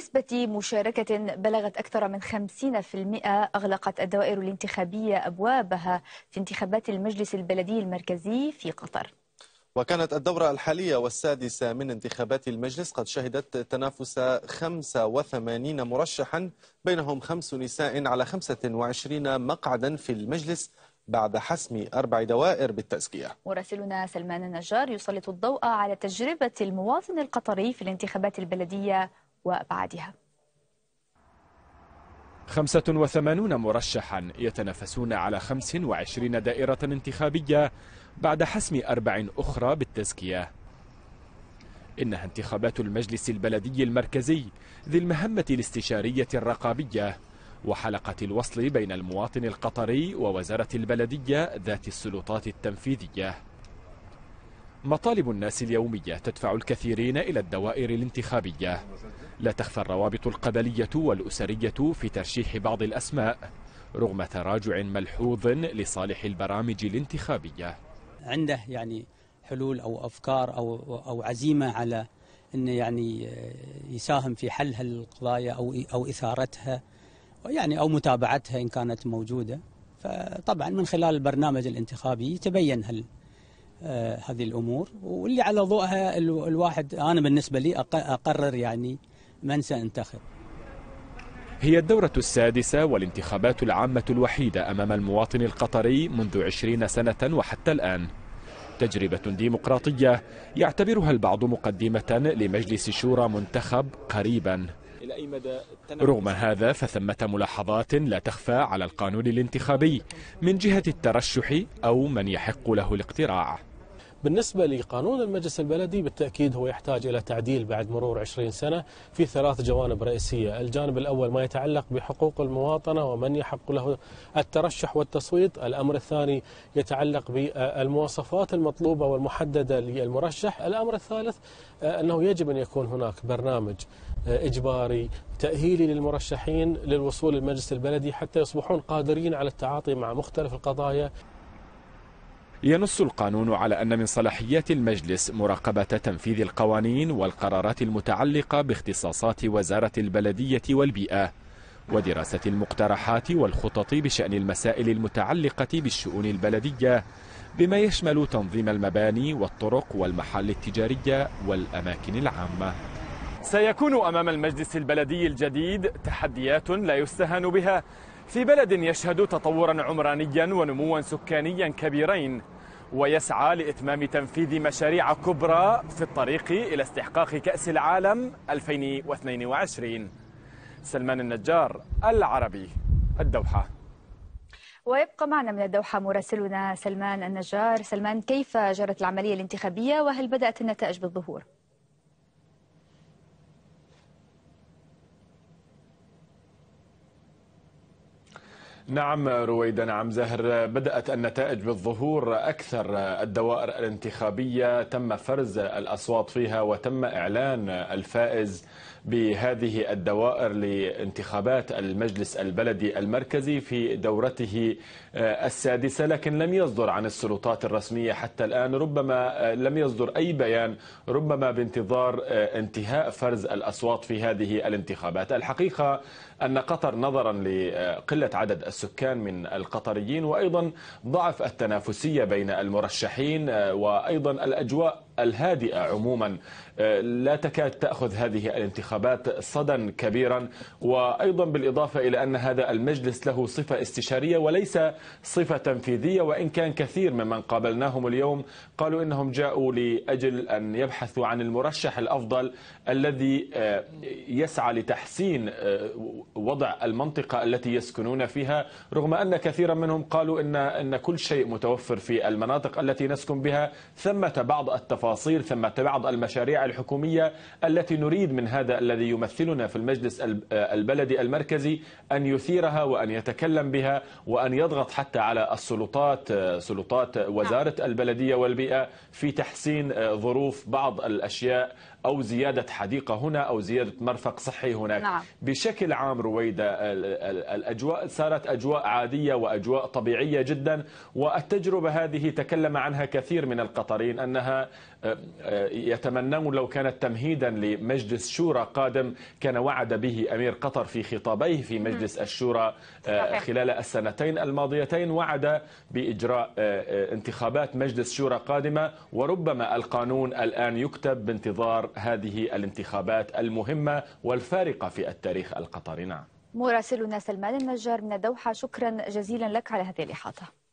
نسبة مشاركة بلغت أكثر من 50% أغلقت الدوائر الانتخابية أبوابها في انتخابات المجلس البلدي المركزي في قطر وكانت الدورة الحالية والسادسة من انتخابات المجلس قد شهدت تنافس 85 مرشحا بينهم خمس نساء على 25 مقعدا في المجلس بعد حسم أربع دوائر بالتزكية مراسلنا سلمان النجار يسلط الضوء على تجربة المواطن القطري في الانتخابات البلدية وأبعادها 85 مرشحا يتنافسون على 25 دائرة انتخابية بعد حسم أربع أخرى بالتزكية إنها انتخابات المجلس البلدي المركزي ذي المهمة الاستشارية الرقابية وحلقة الوصل بين المواطن القطري ووزارة البلدية ذات السلطات التنفيذية مطالب الناس اليومية تدفع الكثيرين إلى الدوائر الانتخابية لا تخفى الروابط القبلية والأسرية في ترشيح بعض الأسماء رغم تراجع ملحوظ لصالح البرامج الانتخابية عنده يعني حلول أو أفكار أو, أو عزيمة على أنه يعني آه، يساهم في حل هالقضايا أو, أو إثارتها يعني أو متابعتها إن كانت موجودة فطبعا من خلال البرنامج الانتخابي يتبين هال آه، هذه الامور واللي على ضوءها الواحد انا بالنسبه لي اقرر يعني من سأنتخب هي الدورة السادسة والانتخابات العامة الوحيدة أمام المواطن القطري منذ عشرين سنة وحتى الآن تجربة ديمقراطية يعتبرها البعض مقدمة لمجلس شورى منتخب قريبا رغم هذا فثمة ملاحظات لا تخفى على القانون الانتخابي من جهة الترشح أو من يحق له الاقتراع بالنسبة لقانون المجلس البلدي بالتأكيد هو يحتاج إلى تعديل بعد مرور 20 سنة في ثلاث جوانب رئيسية الجانب الأول ما يتعلق بحقوق المواطنة ومن يحق له الترشح والتصويت الأمر الثاني يتعلق بالمواصفات المطلوبة والمحددة للمرشح الأمر الثالث آه، أنه يجب أن يكون هناك برنامج آه، إجباري تأهيلي للمرشحين للوصول للمجلس البلدي حتى يصبحون قادرين على التعاطي مع مختلف القضايا ينص القانون على أن من صلاحيات المجلس مراقبة تنفيذ القوانين والقرارات المتعلقة باختصاصات وزارة البلدية والبيئة ودراسة المقترحات والخطط بشأن المسائل المتعلقة بالشؤون البلدية بما يشمل تنظيم المباني والطرق والمحال التجارية والأماكن العامة سيكون أمام المجلس البلدي الجديد تحديات لا يستهان بها في بلد يشهد تطورا عمرانيا ونموا سكانيا كبيرين ويسعى لإتمام تنفيذ مشاريع كبرى في الطريق إلى استحقاق كأس العالم 2022 سلمان النجار العربي الدوحة ويبقى معنا من الدوحة مراسلنا سلمان النجار سلمان كيف جرت العملية الانتخابية وهل بدأت النتائج بالظهور؟ نعم رويدا نعم زهر بدأت النتائج بالظهور أكثر الدوائر الانتخابية تم فرز الأصوات فيها وتم إعلان الفائز بهذه الدوائر لانتخابات المجلس البلدي المركزي في دورته آه، السادسة لكن لم يصدر عن السلطات الرسمية حتى الآن ربما آه، لم يصدر أي بيان ربما بانتظار آه، انتهاء فرز الأصوات في هذه الانتخابات الحقيقة أن قطر نظرا لقلة عدد السكان من القطريين وأيضا ضعف التنافسية بين المرشحين آه، وأيضا الأجواء الهادئة عموما آه، لا تكاد تأخذ هذه الانتخابات صدا كبيرا وأيضا بالإضافة إلى أن هذا المجلس له صفة استشارية وليس صفة تنفيذية وإن كان كثير ممن قابلناهم اليوم قالوا إنهم جاءوا لأجل أن يبحثوا عن المرشح الأفضل الذي آه، يسعى لتحسين آه، وضع المنطقة التي يسكنون فيها رغم أن كثيرا منهم قالوا إن, إن كل شيء متوفر في المناطق التي نسكن بها ثمة بعض التفاصيل التفاصيل ثم بعض المشاريع الحكومية التي نريد من هذا الذي يمثلنا في المجلس البلدي المركزي أن يثيرها وأن يتكلم بها وأن يضغط حتى على السلطات سلطات وزارة نعم. البلدية والبيئة في تحسين آه، ظروف بعض الأشياء أو زيادة حديقة هنا أو زيادة مرفق صحي هناك نعم. بشكل عام رويدة الأجواء صارت أجواء عادية وأجواء طبيعية جدا والتجربة هذه تكلم عنها كثير من القطريين أنها آه، آه، يتمنون لو كانت تمهيدا لمجلس شورى قادم كان وعد به أمير قطر في خطابيه في مجلس الشورى آه، خلال السنتين الماضيتين وعد بإجراء انتخابات مجلس شورى قادمة وربما القانون الآن يكتب بانتظار هذه الانتخابات المهمة والفارقة في التاريخ القطري نعم مراسلنا سلمان النجار من الدوحة شكرا جزيلا لك على هذه الإحاطة